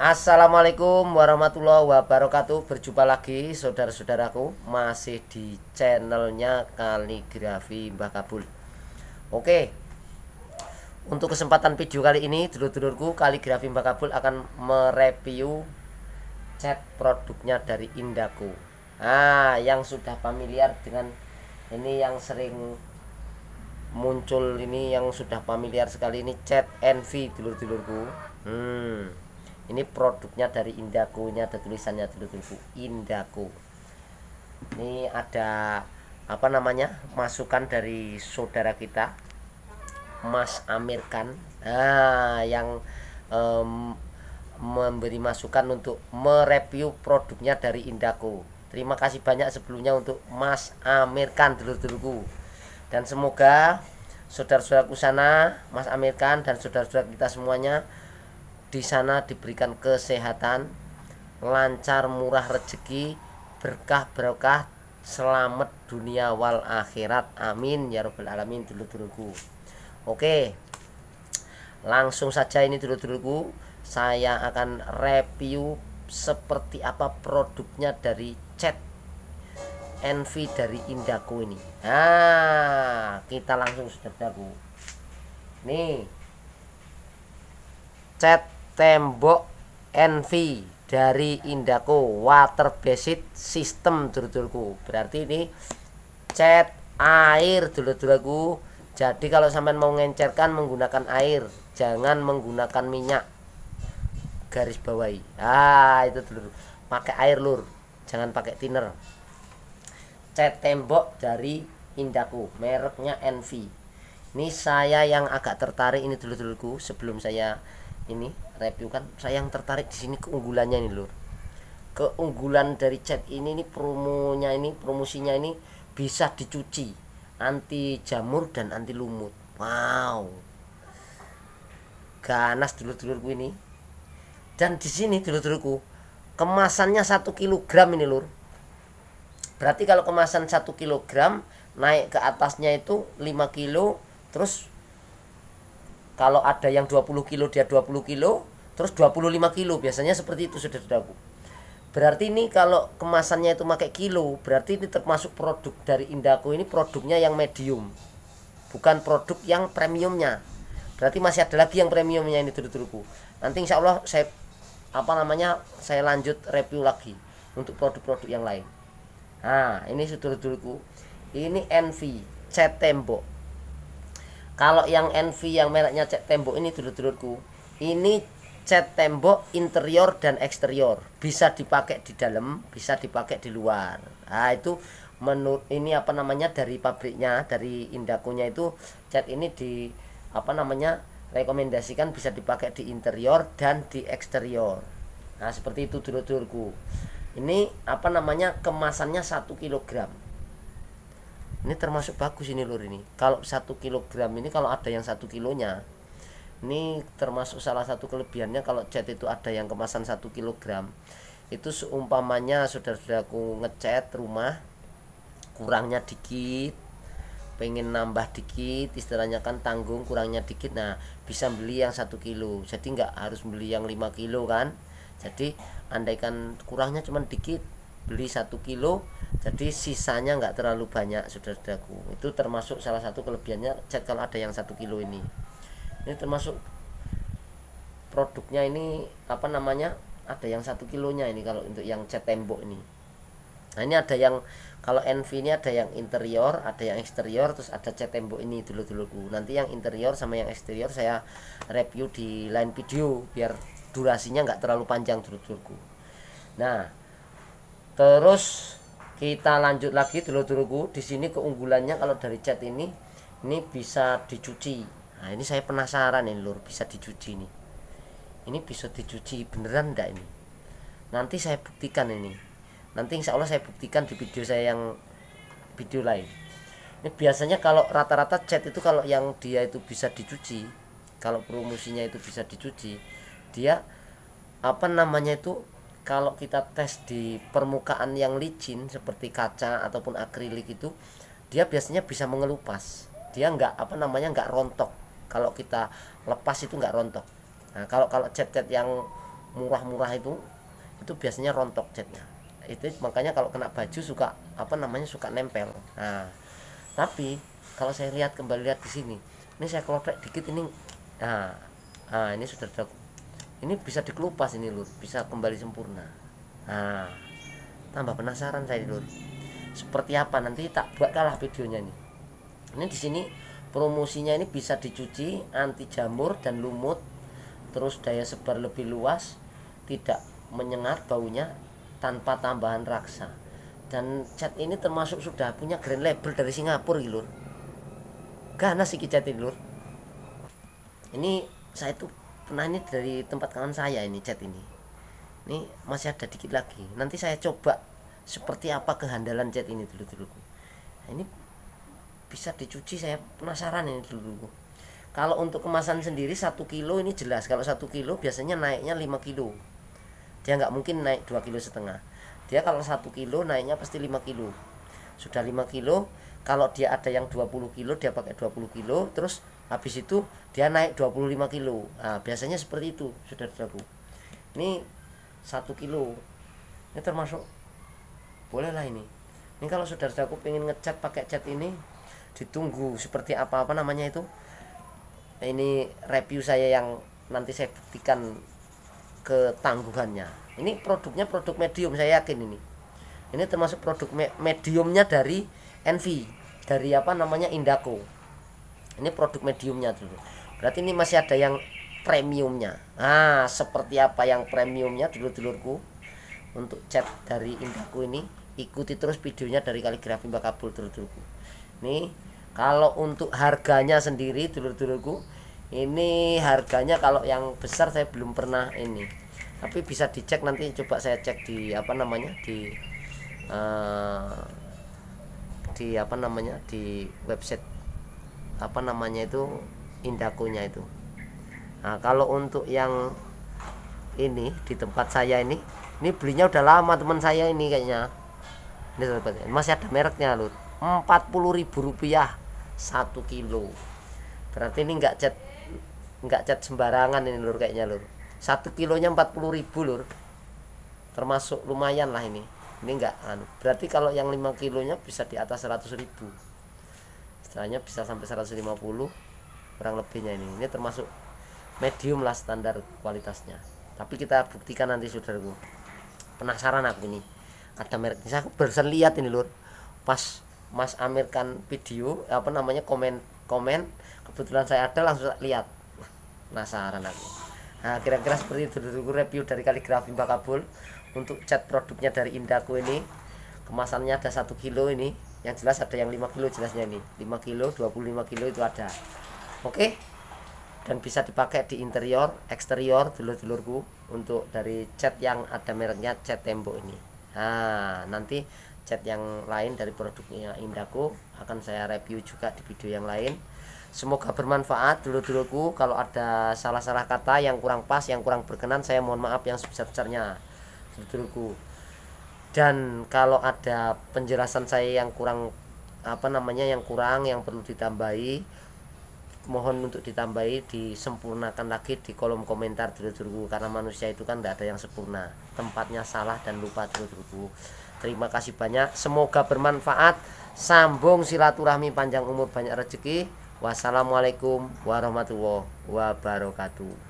Assalamualaikum warahmatullahi wabarakatuh Berjumpa lagi saudara-saudaraku Masih di channelnya Kaligrafi Mbah Kabul Oke Untuk kesempatan video kali ini Dulur-dulurku Kaligrafi Mbah Kabul akan mereview Cat produknya dari Indaku Ah, Yang sudah familiar dengan Ini yang sering muncul ini yang sudah familiar sekali ini cat envy dulur-dulurku hmm ini produknya dari nya ada tulisannya dulu tulisanku Indaku. ini ada apa namanya masukan dari saudara kita Mas Amirkan ah yang um, memberi masukan untuk mereview produknya dari Indaku. terima kasih banyak sebelumnya untuk Mas Amirkan dulur-dulurku dan semoga saudara-saudaraku sana Mas Amirkan dan saudara-saudara kita semuanya di sana diberikan kesehatan, lancar murah rezeki, berkah-berkah, selamat dunia wal akhirat. Amin ya robbal alamin dulu dulu Oke. Langsung saja ini dulu dulu saya akan review seperti apa produknya dari chat NV dari Indaku ini. Nah, kita langsung saudaraku. Nih. Chat tembok NV dari Indaco water based system dulu dulurku Berarti ini cat air dulu-dulu dulurku Jadi kalau sampai mau ngencerkan menggunakan air, jangan menggunakan minyak. Garis bawahi. Ah, itu dulu Pakai air lur, jangan pakai thinner. Cat tembok dari Indaco mereknya NV. Ini saya yang agak tertarik ini dulu-dulu dulurku sebelum saya ini review kan saya yang tertarik di sini keunggulannya ini lur keunggulan dari cat ini nih promonya ini promosinya ini bisa dicuci anti jamur dan anti lumut wow ganas dulu dulurku ini dan di sini dulur-dulurku kemasannya satu kilogram ini lur berarti kalau kemasan satu kilogram naik ke atasnya itu 5 kilo terus kalau ada yang 20 kilo dia 20 kilo terus 25 kilo biasanya seperti itu sudah saudaraku berarti ini kalau kemasannya itu pakai kilo berarti ini termasuk produk dari Indaku ini produknya yang medium bukan produk yang premiumnya berarti masih ada lagi yang premiumnya ini turut-turutku nanti insya Allah saya apa namanya saya lanjut review lagi untuk produk-produk yang lain nah ini dulu-duluku ini NV cat tembok kalau yang NV yang mereknya cat tembok ini dulur-dulurku ini cat tembok interior dan eksterior bisa dipakai di dalam bisa dipakai di luar nah itu menurut ini apa namanya dari pabriknya dari indakunya itu cat ini di apa namanya rekomendasikan bisa dipakai di interior dan di eksterior nah seperti itu dulur-dulurku ini apa namanya kemasannya 1 kilogram ini termasuk bagus ini lur ini kalau satu kilogram ini kalau ada yang satu kilonya ini termasuk salah satu kelebihannya kalau cat itu ada yang kemasan satu kilogram itu seumpamanya sudah saudaraku ngecat rumah kurangnya dikit pengen nambah dikit istilahnya kan tanggung kurangnya dikit nah bisa beli yang satu kilo jadi nggak harus beli yang lima kilo kan jadi andaikan kurangnya cuman dikit beli satu kilo jadi sisanya nggak terlalu banyak saudara-saudaraku itu termasuk salah satu kelebihannya cat kalau ada yang satu kilo ini ini termasuk produknya ini apa namanya ada yang satu kilonya ini kalau untuk yang cat tembok ini nah ini ada yang kalau NV ini ada yang interior ada yang eksterior terus ada cat tembok ini dulu duluku nanti yang interior sama yang eksterior saya review di lain video biar durasinya nggak terlalu panjang dulu duluku nah terus kita lanjut lagi dulu-dulu di sini keunggulannya kalau dari cat ini ini bisa dicuci nah ini saya penasaran ini lur bisa dicuci ini. ini bisa dicuci beneran enggak ini nanti saya buktikan ini nanti insya Allah saya buktikan di video saya yang video lain ini biasanya kalau rata-rata cat itu kalau yang dia itu bisa dicuci kalau promosinya itu bisa dicuci dia apa namanya itu kalau kita tes di permukaan yang licin seperti kaca ataupun akrilik itu dia biasanya bisa mengelupas dia nggak apa namanya nggak rontok kalau kita lepas itu nggak rontok nah, kalau kalau cat-cat yang murah-murah itu itu biasanya rontok catnya itu makanya kalau kena baju suka apa namanya suka nempel nah tapi kalau saya lihat kembali lihat di sini ini saya kelotek dikit ini nah, nah ini sudah ini bisa dikelupas ini lur bisa kembali sempurna nah tambah penasaran saya lur seperti apa nanti tak buat kalah videonya nih ini di sini promosinya ini bisa dicuci anti jamur dan lumut terus daya sebar lebih luas tidak menyengat baunya tanpa tambahan raksa dan cat ini termasuk sudah punya green label dari Singapura lur ganas sih cat ini lur ini saya tuh Nah ini dari tempat kawan saya ini cat ini. Ini masih ada dikit lagi. Nanti saya coba seperti apa kehandalan cat ini dulu dulu. Nah, ini bisa dicuci saya penasaran ini dulu. Kalau untuk kemasan sendiri satu kilo ini jelas. Kalau satu kilo biasanya naiknya 5 kilo. Dia nggak mungkin naik 2 kilo setengah. Dia kalau satu kilo naiknya pasti 5 kilo. Sudah 5 kilo kalau dia ada yang 20 kilo dia pakai 20 kilo terus habis itu dia naik 25 kilo nah, biasanya seperti itu saudara-saudaraku ini satu kilo ini termasuk bolehlah ini ini kalau saudara-saudaraku pengen ngecat pakai cat ini ditunggu seperti apa apa namanya itu ini review saya yang nanti saya buktikan ketangguhannya ini produknya produk medium saya yakin ini ini termasuk produk me mediumnya dari NV dari apa namanya Indako ini produk mediumnya dulu berarti ini masih ada yang premiumnya ah seperti apa yang premiumnya dulur-dulurku untuk chat dari Indako ini ikuti terus videonya dari kaligrafi Mbak Kabul dulur-dulurku ini kalau untuk harganya sendiri dulur-dulurku ini harganya kalau yang besar saya belum pernah ini tapi bisa dicek nanti coba saya cek di apa namanya di eh, di apa namanya di website apa namanya itu indakunya itu nah kalau untuk yang ini di tempat saya ini ini belinya udah lama teman saya ini kayaknya ini sobat masih ada mereknya puluh ribu rupiah satu kilo berarti ini enggak cat enggak cat sembarangan ini lur kayaknya lur satu kilonya 40.000 lur termasuk lumayan lah ini ini enggak anu berarti kalau yang 5 kilonya bisa di atas 100 ribu istilahnya bisa sampai 150 kurang lebihnya ini ini termasuk medium lah standar kualitasnya tapi kita buktikan nanti saudaraku penasaran aku ini ada merek saya barusan lihat ini lur pas Mas Amir kan video apa namanya komen komen kebetulan saya ada langsung lihat penasaran aku nah kira-kira seperti itu review dari kaligrafi Mbak Kabul untuk cat produknya dari Indaku ini kemasannya ada satu kilo ini yang jelas ada yang 5 kilo jelasnya ini 5 kilo 25 kilo itu ada oke dan bisa dipakai di interior eksterior dulur-dulurku untuk dari cat yang ada mereknya cat tembok ini nah nanti cat yang lain dari produknya Indaku akan saya review juga di video yang lain semoga bermanfaat dulur-dulurku kalau ada salah-salah kata yang kurang pas yang kurang berkenan saya mohon maaf yang sebesar-besarnya judulku dan kalau ada penjelasan saya yang kurang apa namanya yang kurang yang perlu ditambahi mohon untuk ditambahi disempurnakan lagi di kolom komentar dulu dulurku karena manusia itu kan tidak ada yang sempurna tempatnya salah dan lupa dulu dulurku terima kasih banyak semoga bermanfaat sambung silaturahmi panjang umur banyak rezeki wassalamualaikum warahmatullahi wabarakatuh